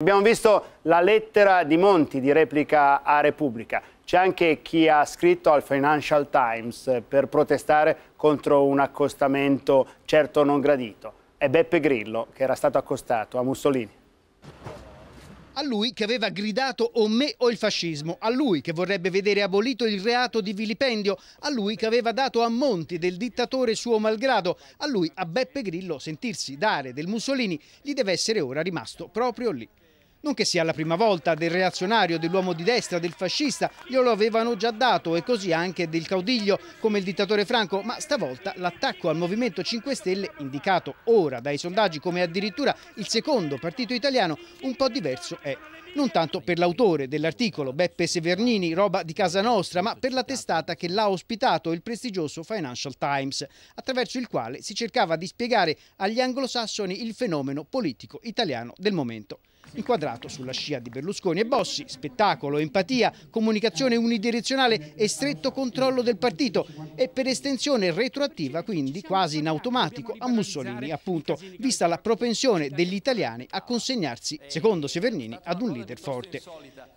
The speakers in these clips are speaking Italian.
Abbiamo visto la lettera di Monti di replica a Repubblica. C'è anche chi ha scritto al Financial Times per protestare contro un accostamento certo non gradito. È Beppe Grillo che era stato accostato a Mussolini. A lui che aveva gridato o me o il fascismo, a lui che vorrebbe vedere abolito il reato di vilipendio, a lui che aveva dato a Monti del dittatore suo malgrado, a lui, a Beppe Grillo, sentirsi dare del Mussolini, gli deve essere ora rimasto proprio lì. Non che sia la prima volta del reazionario, dell'uomo di destra, del fascista, glielo avevano già dato e così anche del caudiglio come il dittatore Franco, ma stavolta l'attacco al Movimento 5 Stelle, indicato ora dai sondaggi come addirittura il secondo partito italiano, un po' diverso è. Non tanto per l'autore dell'articolo Beppe Severnini, roba di casa nostra, ma per la testata che l'ha ospitato il prestigioso Financial Times, attraverso il quale si cercava di spiegare agli anglosassoni il fenomeno politico italiano del momento inquadrato sulla scia di Berlusconi e Bossi, spettacolo, empatia, comunicazione unidirezionale e stretto controllo del partito e per estensione retroattiva quindi quasi in automatico a Mussolini appunto, vista la propensione degli italiani a consegnarsi, secondo Severnini, ad un leader forte.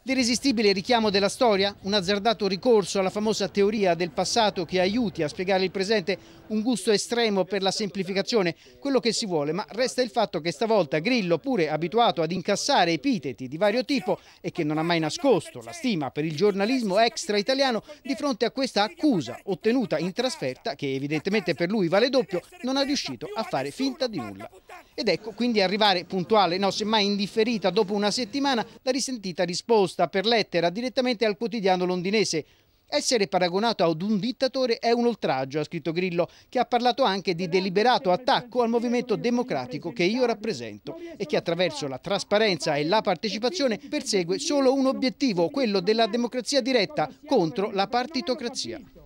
L'irresistibile richiamo della storia, un azzardato ricorso alla famosa teoria del passato che aiuti a spiegare il presente, un gusto estremo per la semplificazione, quello che si vuole, ma resta il fatto che stavolta Grillo, pure abituato ad incassare bypassare epiteti di vario tipo e che non ha mai nascosto la stima per il giornalismo extra italiano di fronte a questa accusa ottenuta in trasferta che evidentemente per lui vale doppio, non ha riuscito a fare finta di nulla. Ed ecco quindi arrivare puntuale, no semmai indifferita dopo una settimana, la risentita risposta per lettera direttamente al quotidiano londinese essere paragonato ad un dittatore è un oltraggio, ha scritto Grillo, che ha parlato anche di deliberato attacco al movimento democratico che io rappresento e che attraverso la trasparenza e la partecipazione persegue solo un obiettivo, quello della democrazia diretta contro la partitocrazia.